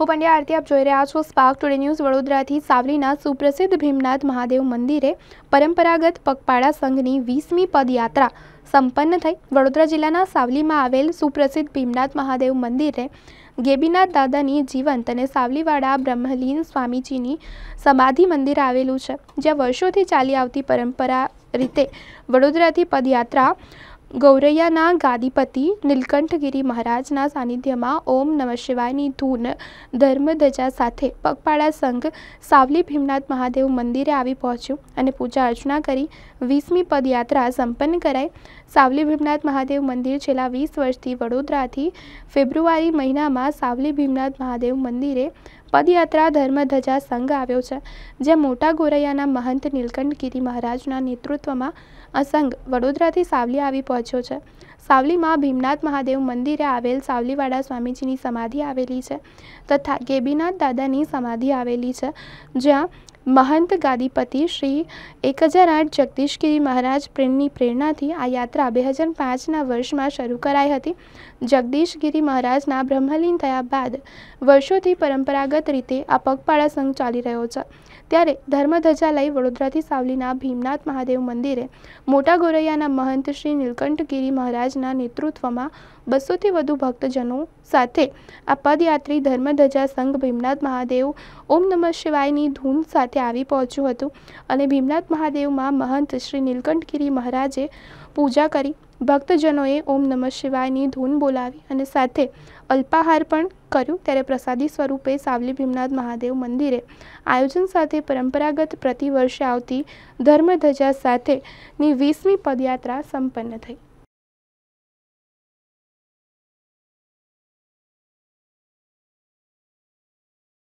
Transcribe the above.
હું પંડ્યા આરતી આપ જોઈ રહ્યા છો સ્પાર્ક ટુડે ન્યૂઝ વડોદરાથી સાવલીના સુપ્રસિદ્ધ ભીમનાથ મહાદેવ મંદિરે પરંપરાગત પગપાળા સંઘની વીસમી પદયાત્રા સંપન્ન થઈ વડોદરા જિલ્લાના સાવલીમાં આવેલ સુપ્રસિદ્ધ ભીમનાથ મહાદેવ મંદિરે ગેબીનાથ દાદાની જીવંત અને સાવલીવાડા બ્રહ્મલીન સ્વામીજીની સમાધિ મંદિર આવેલું છે જ્યાં વર્ષોથી ચાલી આવતી પરંપરા રીતે વડોદરાથી પદયાત્રા ગૌરૈયાના ગાદીપતિ નીલકંઠગીરી મહારાજના સાનિધ્યમાં ઓમ નમઃ શિવાયની ધૂન ધર્મધજા સાથે પગપાળા સંઘ સાવલી ભીમનાથ મહાદેવ મંદિરે આવી પહોંચ્યું અને પૂજા અર્ચના કરી વીસમી પદયાત્રા સંપન્ન કરાઈ સાવલી ભીમનાથ મહાદેવ મંદિર છેલ્લા વીસ વર્ષથી વડોદરાથી ફેબ્રુઆરી મહિનામાં સાવલી ભીમનાથ મહાદેવ મંદિરે પદયાત્રા ધર્મધજા સંઘ આવ્યો છે જે મોટા ગોરૈયાના મહંત નીલકંઠગીરી મહારાજના નેતૃત્વમાં આ સંઘ વડોદરાથી સાવલી આવી પહોંચ્યો છે સાવલીમાં ભીમનાથ મહાદેવ મંદિરે આવેલ સાવલીવાડા સ્વામીજીની સમાધિ આવેલી છે તથા ગેબીનાથ દાદાની સમાધિ આવેલી છે જ્યાં મહંત ગાદીપતિ શ્રી એક હજાર આઠ જગદીશગીરી મહારાજ પ્રેમની પ્રેરણાથી આ યાત્રા બે હજાર પાંચના વર્ષમાં શરૂ કરાઈ હતી જગદીશગીરી મહારાજના બ્રહ્મલીન થયા બાદ વર્ષોથી પરંપરાગત રીતે આ પગપાળા સંઘ ચાલી રહ્યો છે ત્યારે ધર્મધજા લઈ વડોદરાથી સાવલીના ભીમનાથ મહાદેવ મંદિરે મોટા ગોરૈયાના મહંત શ્રી નીલકંઠગીરી મહારાજના નેતૃત્વમાં બસોથી વધુ ભક્તજનો સાથે આ પદયાત્રી ધર્મધજા સંઘ ભીમનાથ મહાદેવ ઓમ નમઃ શિવાયની ધૂન સાથે રીતે આવી પહોંચ્યું હતું અને ભીમનાથ મહાદેવમાં મહંત શ્રી નીલકંઠગીરી મહારાજે પૂજા કરી ભક્તજનોએ ઓમ નમઃ શિવાયની ધૂન બોલાવી અને સાથે અલ્પાહાર પણ કર્યું ત્યારે પ્રસાદી સ્વરૂપે સાવલી ભીમનાથ મહાદેવ મંદિરે આયોજન સાથે પરંપરાગત પ્રતિવર્ષે આવતી ધર્મધજા સાથેની વીસમી પદયાત્રા સંપન્ન થઈ